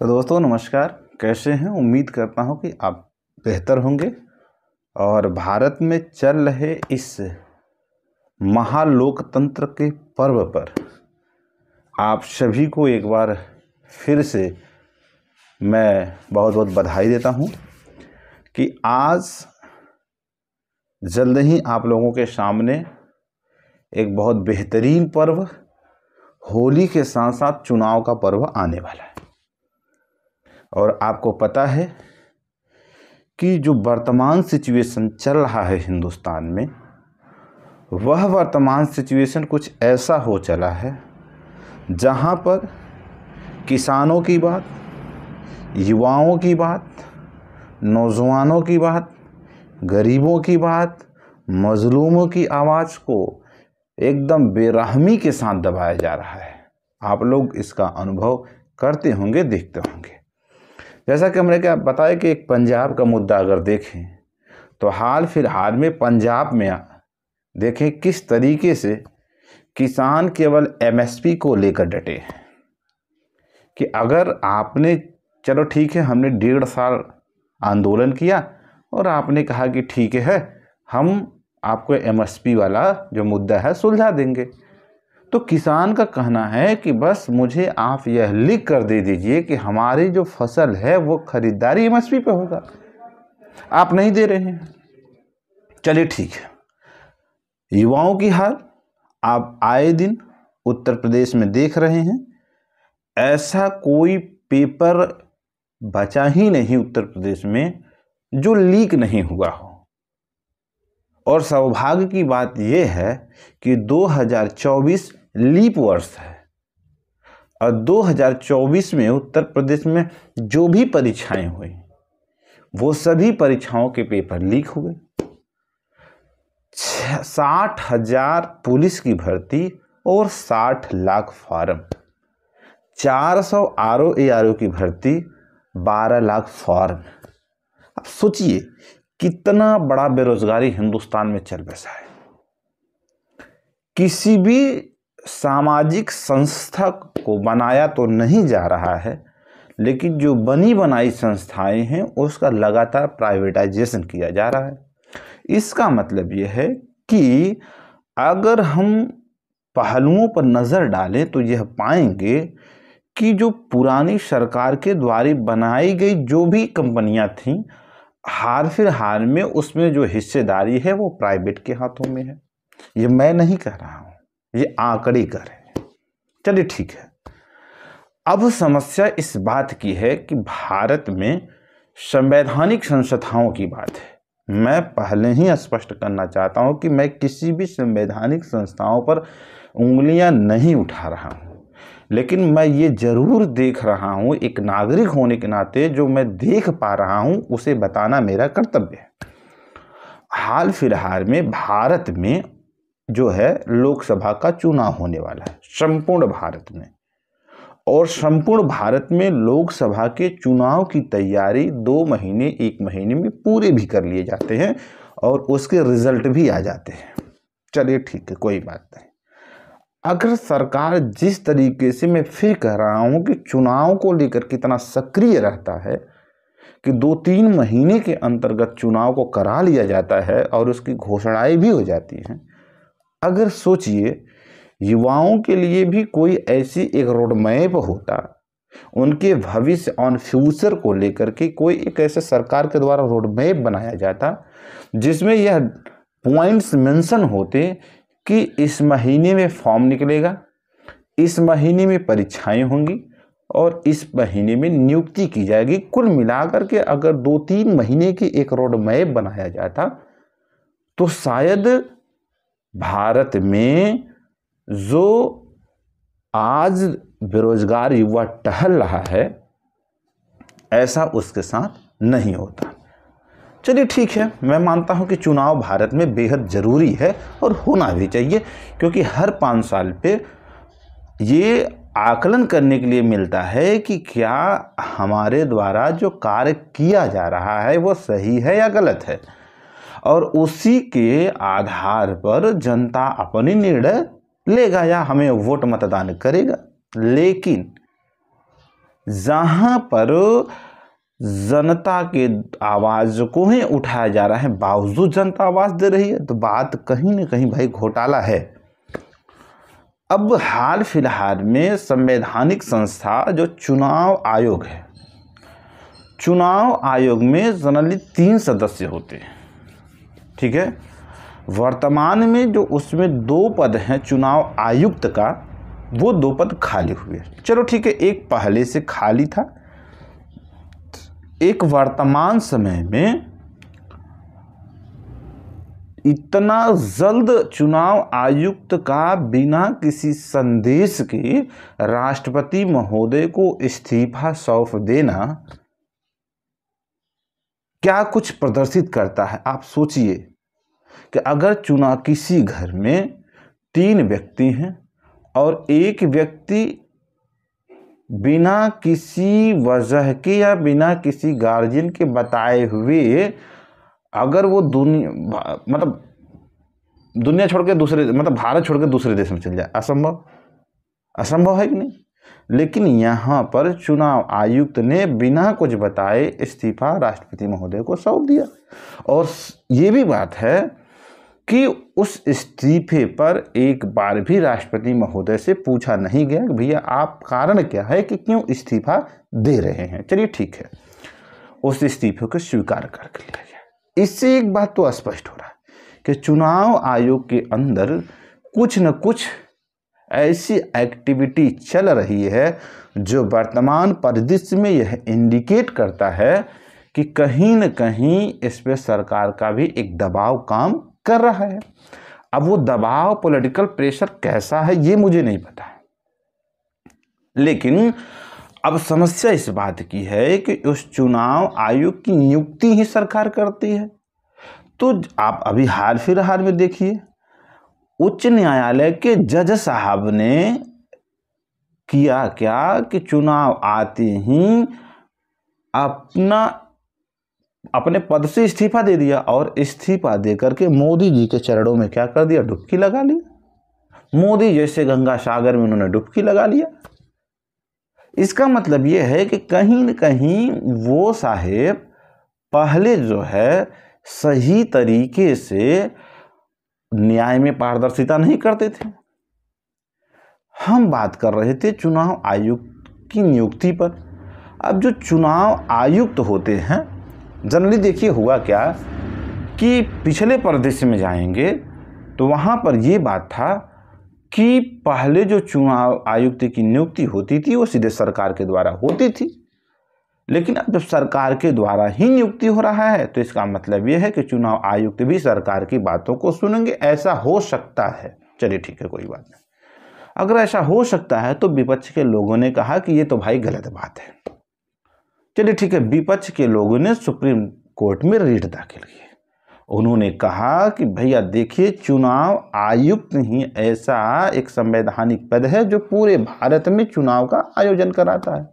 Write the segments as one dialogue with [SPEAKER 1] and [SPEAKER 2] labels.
[SPEAKER 1] तो दोस्तों नमस्कार कैसे हैं उम्मीद करता हूं कि आप बेहतर होंगे और भारत में चल रहे इस महालोकतंत्र के पर्व पर आप सभी को एक बार फिर से मैं बहुत बहुत बधाई देता हूं कि आज जल्द ही आप लोगों के सामने एक बहुत बेहतरीन पर्व होली के साथ साथ चुनाव का पर्व आने वाला है और आपको पता है कि जो वर्तमान सिचुएशन चल रहा है हिंदुस्तान में वह वर्तमान सिचुएशन कुछ ऐसा हो चला है जहाँ पर किसानों की बात युवाओं की बात नौजवानों की बात गरीबों की बात मजलूमों की आवाज़ को एकदम बेरहमी के साथ दबाया जा रहा है आप लोग इसका अनुभव करते होंगे देखते होंगे जैसा कि हमने क्या बताया कि एक पंजाब का मुद्दा अगर देखें तो हाल फिलहाल में पंजाब में देखें किस तरीके से किसान केवल एमएसपी को लेकर डटे हैं कि अगर आपने चलो ठीक है हमने डेढ़ साल आंदोलन किया और आपने कहा कि ठीक है हम आपको एमएसपी वाला जो मुद्दा है सुलझा देंगे तो किसान का कहना है कि बस मुझे आप यह लिख कर दे दीजिए कि हमारी जो फसल है वो खरीदारी एम पे होगा आप नहीं दे रहे हैं चलिए ठीक है युवाओं की हार आप आए दिन उत्तर प्रदेश में देख रहे हैं ऐसा कोई पेपर बचा ही नहीं उत्तर प्रदेश में जो लीक नहीं हुआ हो और सौभाग्य की बात यह है कि 2024 लीप वर्ष है और 2024 में उत्तर प्रदेश में जो भी परीक्षाएं हुई वो सभी परीक्षाओं के पेपर लीक हुए साठ हजार पुलिस की भर्ती और साठ लाख फॉर्म चार सौ R O A R O की भर्ती बारह लाख फॉर्म अब सोचिए कितना बड़ा बेरोजगारी हिंदुस्तान में चल बसा है किसी भी सामाजिक संस्था को बनाया तो नहीं जा रहा है लेकिन जो बनी बनाई संस्थाएं हैं उसका लगातार प्राइवेटाइजेशन किया जा रहा है इसका मतलब ये है कि अगर हम पहलुओं पर नज़र डालें तो यह पाएंगे कि जो पुरानी सरकार के द्वारा बनाई गई जो भी कंपनियां थीं हार फिर हार में उसमें जो हिस्सेदारी है वो प्राइवेट के हाथों में है ये मैं नहीं कह रहा हूँ ये आंकड़े कह रहे हैं चलिए ठीक है अब समस्या इस बात की है कि भारत में संवैधानिक संस्थाओं की बात है मैं पहले ही स्पष्ट करना चाहता हूं कि मैं किसी भी संवैधानिक संस्थाओं पर उंगलियां नहीं उठा रहा हूं लेकिन मैं ये ज़रूर देख रहा हूँ एक नागरिक होने के नाते जो मैं देख पा रहा हूँ उसे बताना मेरा कर्तव्य है हाल फिलहाल में भारत में जो है लोकसभा का चुनाव होने वाला है संपूर्ण भारत में और संपूर्ण भारत में लोकसभा के चुनाव की तैयारी दो महीने एक महीने में पूरे भी कर लिए जाते हैं और उसके रिजल्ट भी आ जाते हैं चलिए ठीक है कोई बात नहीं अगर सरकार जिस तरीके से मैं फिर कह रहा हूँ कि चुनाव को लेकर कितना सक्रिय रहता है कि दो तीन महीने के अंतर्गत चुनाव को करा लिया जाता है और उसकी घोषणाएँ भी हो जाती हैं अगर सोचिए युवाओं के लिए भी कोई ऐसी एक रोड मैप होता उनके भविष्य ऑन फ्यूचर को लेकर के कोई एक ऐसे सरकार के द्वारा रोड मैप बनाया जाता जिसमें यह पॉइंट्स मेंशन होते कि इस महीने में फॉर्म निकलेगा इस महीने में परीक्षाएं होंगी और इस महीने में नियुक्ति की जाएगी कुल मिलाकर के अगर दो तीन महीने की एक रोड मैप बनाया जाता तो शायद भारत में जो आज बेरोजगार युवा टहल रहा है ऐसा उसके साथ नहीं होता चलिए ठीक है मैं मानता हूँ कि चुनाव भारत में बेहद ज़रूरी है और होना भी चाहिए क्योंकि हर पाँच साल पे ये आकलन करने के लिए मिलता है कि क्या हमारे द्वारा जो कार्य किया जा रहा है वो सही है या गलत है और उसी के आधार पर जनता अपने निर्णय लेगा या हमें वोट मतदान करेगा लेकिन जहाँ पर जनता के आवाज़ को ही उठाया जा रहा है बावजूद जनता आवाज़ दे रही है तो बात कहीं ना कहीं भाई घोटाला है अब हाल फिलहाल में संवैधानिक संस्था जो चुनाव आयोग है चुनाव आयोग में जनरली तीन सदस्य होते हैं ठीक है वर्तमान में जो उसमें दो पद हैं चुनाव आयुक्त का वो दो पद खाली हुए चलो ठीक है एक पहले से खाली था एक वर्तमान समय में इतना जल्द चुनाव आयुक्त का बिना किसी संदेश के राष्ट्रपति महोदय को इस्तीफा सौंप देना क्या कुछ प्रदर्शित करता है आप सोचिए कि अगर चुना किसी घर में तीन व्यक्ति हैं और एक व्यक्ति बिना किसी वजह के या बिना किसी गार्जियन के बताए हुए अगर वो दुनिया मतलब दुनिया छोड़ के दूसरे मतलब भारत छोड़ के दूसरे देश में चल जाए असंभव असंभव है कि नहीं लेकिन यहाँ पर चुनाव आयुक्त ने बिना कुछ बताए इस्तीफा राष्ट्रपति महोदय को सौंप दिया और ये भी बात है कि उस इस्तीफे पर एक बार भी राष्ट्रपति महोदय से पूछा नहीं गया कि भैया आप कारण क्या है कि क्यों इस्तीफा दे रहे हैं चलिए ठीक है उस इस्तीफे को स्वीकार कर लिया गया इससे एक बात तो स्पष्ट हो रहा है कि चुनाव आयोग के अंदर कुछ न कुछ ऐसी एक्टिविटी चल रही है जो वर्तमान परिदृश्य में यह इंडिकेट करता है कि कहीं न कहीं इस पर सरकार का भी एक दबाव काम कर रहा है अब वो दबाव पॉलिटिकल प्रेशर कैसा है ये मुझे नहीं पता लेकिन अब समस्या इस बात की है कि उस चुनाव आयोग की नियुक्ति ही सरकार करती है तो आप अभी हाल फिलहाल में देखिए उच्च न्यायालय के जज साहब ने किया क्या कि चुनाव आते ही अपना अपने पद से इस्तीफा दे दिया और इस्तीफा दे करके मोदी जी के चरणों में क्या कर दिया डुबकी लगा लिया मोदी जैसे गंगा सागर में उन्होंने डुबकी लगा लिया इसका मतलब ये है कि कहीं न कहीं वो साहेब पहले जो है सही तरीके से न्याय में पारदर्शिता नहीं करते थे हम बात कर रहे थे चुनाव आयुक्त की नियुक्ति पर अब जो चुनाव आयुक्त होते हैं जनरली देखिए हुआ क्या कि पिछले प्रदेश में जाएंगे तो वहाँ पर ये बात था कि पहले जो चुनाव आयुक्त की नियुक्ति होती थी वो सीधे सरकार के द्वारा होती थी लेकिन अब जब सरकार के द्वारा ही नियुक्ति हो रहा है तो इसका मतलब यह है कि चुनाव आयुक्त भी सरकार की बातों को सुनेंगे ऐसा हो सकता है चलिए ठीक है कोई बात नहीं अगर ऐसा हो सकता है तो विपक्ष के लोगों ने कहा कि ये तो भाई गलत बात है चलिए ठीक है विपक्ष के लोगों ने सुप्रीम कोर्ट में रीट दाखिल की उन्होंने कहा कि भैया देखिए चुनाव आयुक्त ही ऐसा एक संवैधानिक पद है जो पूरे भारत में चुनाव का आयोजन कराता है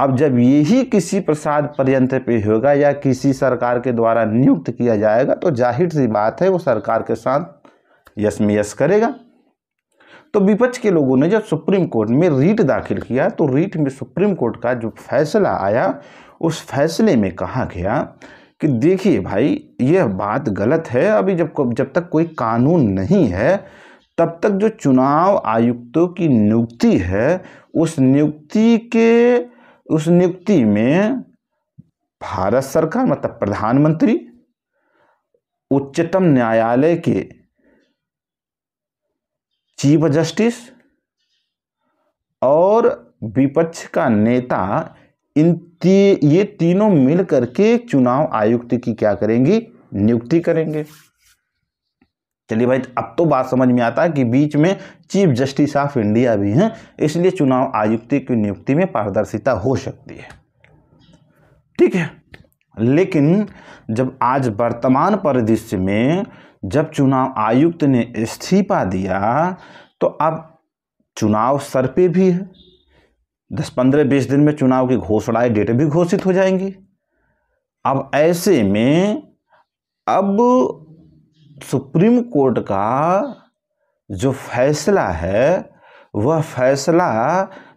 [SPEAKER 1] अब जब यही किसी प्रसाद पर्यंत पे होगा या किसी सरकार के द्वारा नियुक्त किया जाएगा तो जाहिर सी बात है वो सरकार के साथ यश में यश करेगा तो विपक्ष के लोगों ने जब सुप्रीम कोर्ट में रीट दाखिल किया तो रीट में सुप्रीम कोर्ट का जो फैसला आया उस फैसले में कहा गया कि देखिए भाई यह बात गलत है अभी जब जब तक कोई कानून नहीं है तब तक जो चुनाव आयुक्तों की नियुक्ति है उस नियुक्ति के उस नियुक्ति में भारत सरकार मतलब प्रधानमंत्री उच्चतम न्यायालय के चीफ जस्टिस और विपक्ष का नेता इन ती, ये तीनों मिलकर के चुनाव आयुक्त की क्या करेंगी नियुक्ति करेंगे चलिए भाई अब तो बात समझ में आता है कि बीच में चीफ जस्टिस ऑफ इंडिया भी हैं इसलिए चुनाव आयुक्त की नियुक्ति में पारदर्शिता हो सकती है ठीक है लेकिन जब आज वर्तमान परिदृश्य में जब चुनाव आयुक्त ने इस्तीफा दिया तो अब चुनाव सर पे भी है दस पंद्रह बीस दिन में चुनाव की घोषणाएं डेट भी घोषित हो जाएंगी अब ऐसे में अब सुप्रीम कोर्ट का जो फैसला है वह फैसला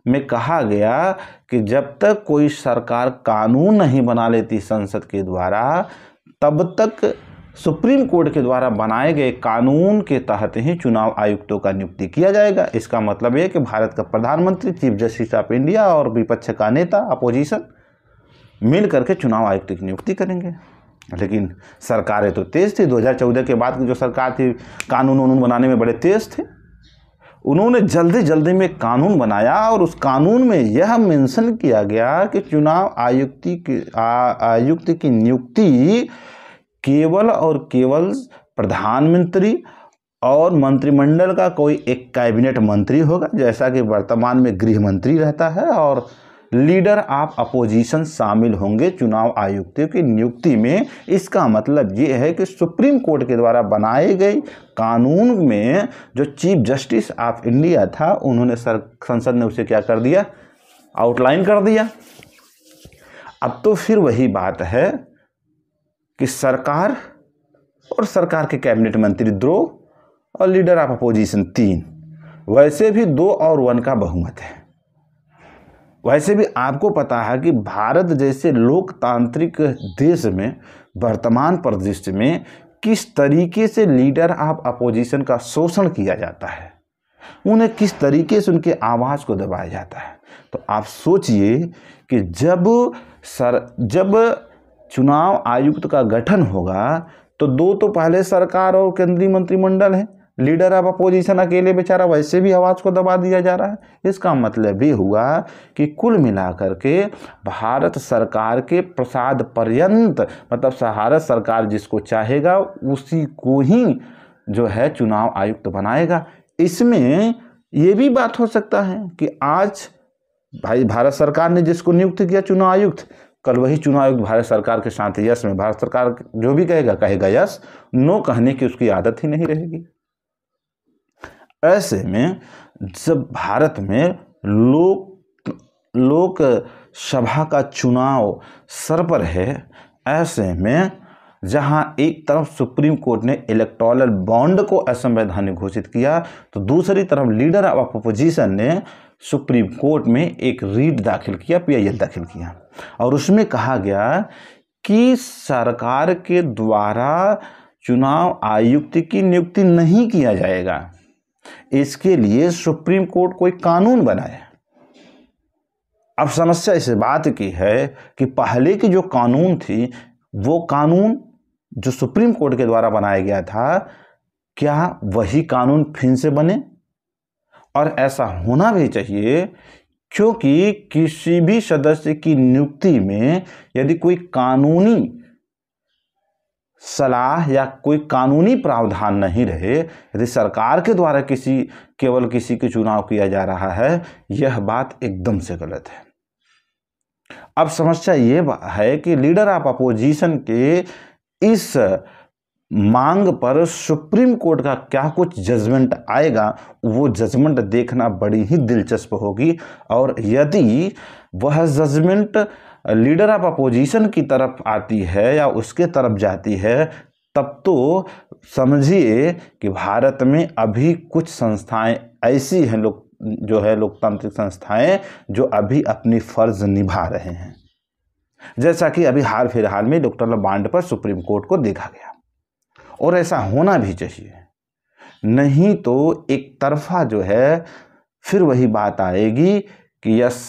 [SPEAKER 1] में कहा गया कि जब तक कोई सरकार कानून नहीं बना लेती संसद के द्वारा तब तक सुप्रीम कोर्ट के द्वारा बनाए गए कानून के तहत ही चुनाव आयुक्तों का नियुक्ति किया जाएगा इसका मतलब यह कि भारत का प्रधानमंत्री चीफ जस्टिस ऑफ इंडिया और विपक्ष का नेता अपोजिशन मिल करके चुनाव आयुक्त की नियुक्ति करेंगे लेकिन सरकारें तो तेज़ थी 2014 के बाद की जो सरकार थी कानून वानून बनाने में बड़े तेज़ थे उन्होंने जल्दी जल्दी में कानून बनाया और उस कानून में यह मेंशन किया गया कि चुनाव आयुक्ति की आयुक्त की नियुक्ति केवल और केवल प्रधानमंत्री और मंत्रिमंडल का कोई एक कैबिनेट मंत्री होगा जैसा कि वर्तमान में गृह मंत्री रहता है और लीडर ऑफ अपोजिशन शामिल होंगे चुनाव आयुक्तों की नियुक्ति में इसका मतलब ये है कि सुप्रीम कोर्ट के द्वारा बनाए गए कानून में जो चीफ जस्टिस ऑफ इंडिया था उन्होंने सर संसद ने उसे क्या कर दिया आउटलाइन कर दिया अब तो फिर वही बात है कि सरकार और सरकार के कैबिनेट मंत्री दो और लीडर ऑफ अपोजिशन तीन वैसे भी दो और वन का बहुमत है वैसे भी आपको पता है कि भारत जैसे लोकतांत्रिक देश में वर्तमान परिदृश्य में किस तरीके से लीडर आप अपोजिशन का शोषण किया जाता है उन्हें किस तरीके से उनके आवाज़ को दबाया जाता है तो आप सोचिए कि जब सर जब चुनाव आयुक्त का गठन होगा तो दो तो पहले सरकार और केंद्रीय मंत्रिमंडल है लीडर ऑफ अपोजिशन अकेले बेचारा वैसे भी आवाज़ को दबा दिया जा रहा है इसका मतलब ये हुआ कि कुल मिलाकर के भारत सरकार के प्रसाद पर्यंत मतलब भारत सरकार जिसको चाहेगा उसी को ही जो है चुनाव आयुक्त बनाएगा इसमें ये भी बात हो सकता है कि आज भाई भारत सरकार ने जिसको नियुक्त किया चुनाव आयुक्त कल वही चुनाव आयुक्त भारत सरकार के साथ यश में भारत सरकार जो भी कहेगा कहेगा यश नो कहने की उसकी आदत ही नहीं रहेगी ऐसे में जब भारत में लोक लोक सभा का चुनाव सर पर है ऐसे में जहां एक तरफ सुप्रीम कोर्ट ने इलेक्टोरल बॉन्ड को असंवैधानिक घोषित किया तो दूसरी तरफ लीडर ऑफ अपोजिशन ने सुप्रीम कोर्ट में एक रीट दाखिल किया पीआईएल दाखिल किया और उसमें कहा गया कि सरकार के द्वारा चुनाव आयुक्त की नियुक्ति नहीं किया जाएगा इसके लिए सुप्रीम कोर्ट कोई कानून बनाए अब समस्या इस बात की है कि पहले की जो कानून थी वो कानून जो सुप्रीम कोर्ट के द्वारा बनाया गया था क्या वही कानून फिर से बने और ऐसा होना भी चाहिए क्योंकि किसी भी सदस्य की नियुक्ति में यदि कोई कानूनी सलाह या कोई कानूनी प्रावधान नहीं रहे यदि सरकार के द्वारा किसी केवल किसी के चुनाव किया जा रहा है यह बात एकदम से गलत है अब समस्या ये है कि लीडर ऑफ अपोजिशन के इस मांग पर सुप्रीम कोर्ट का क्या कुछ जजमेंट आएगा वो जजमेंट देखना बड़ी ही दिलचस्प होगी और यदि वह जजमेंट लीडर ऑफ अपोजिशन की तरफ आती है या उसके तरफ जाती है तब तो समझिए कि भारत में अभी कुछ संस्थाएं ऐसी हैं लोग जो है लोकतांत्रिक संस्थाएं जो अभी अपनी फर्ज निभा रहे हैं जैसा कि अभी हाल फिलहाल में डॉक्टर बांड पर सुप्रीम कोर्ट को देखा गया और ऐसा होना भी चाहिए नहीं तो एक तरफा जो है फिर वही बात आएगी कि यस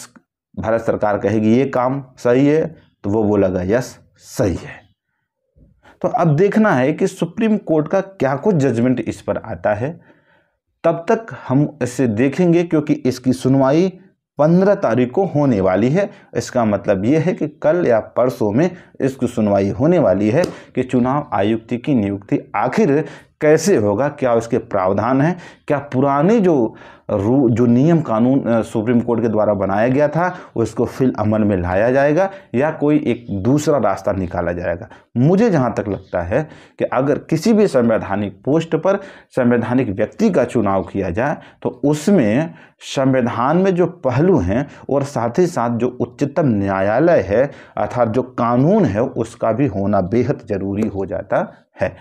[SPEAKER 1] भारत सरकार कहेगी ये काम सही है तो वो बोलेगा यस सही है तो अब देखना है कि सुप्रीम कोर्ट का क्या कुछ जजमेंट इस पर आता है तब तक हम इसे देखेंगे क्योंकि इसकी सुनवाई पंद्रह तारीख को होने वाली है इसका मतलब ये है कि कल या परसों में इसकी सुनवाई होने वाली है कि चुनाव आयुक्त की नियुक्ति आखिर कैसे होगा क्या इसके प्रावधान हैं क्या पुराने जो रू जो नियम कानून सुप्रीम कोर्ट के द्वारा बनाया गया था उसको फिल अमल में लाया जाएगा या कोई एक दूसरा रास्ता निकाला जाएगा मुझे जहाँ तक लगता है कि अगर किसी भी संवैधानिक पोस्ट पर संवैधानिक व्यक्ति का चुनाव किया जाए तो उसमें संविधान में जो पहलू हैं और साथ ही साथ जो उच्चतम न्यायालय है अर्थात जो कानून है उसका भी होना बेहद ज़रूरी हो जाता है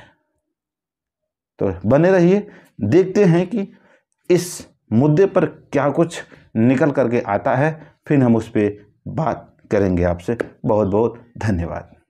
[SPEAKER 1] तो बने रहिए देखते हैं कि इस मुद्दे पर क्या कुछ निकल करके आता है फिर हम उस पर बात करेंगे आपसे बहुत बहुत धन्यवाद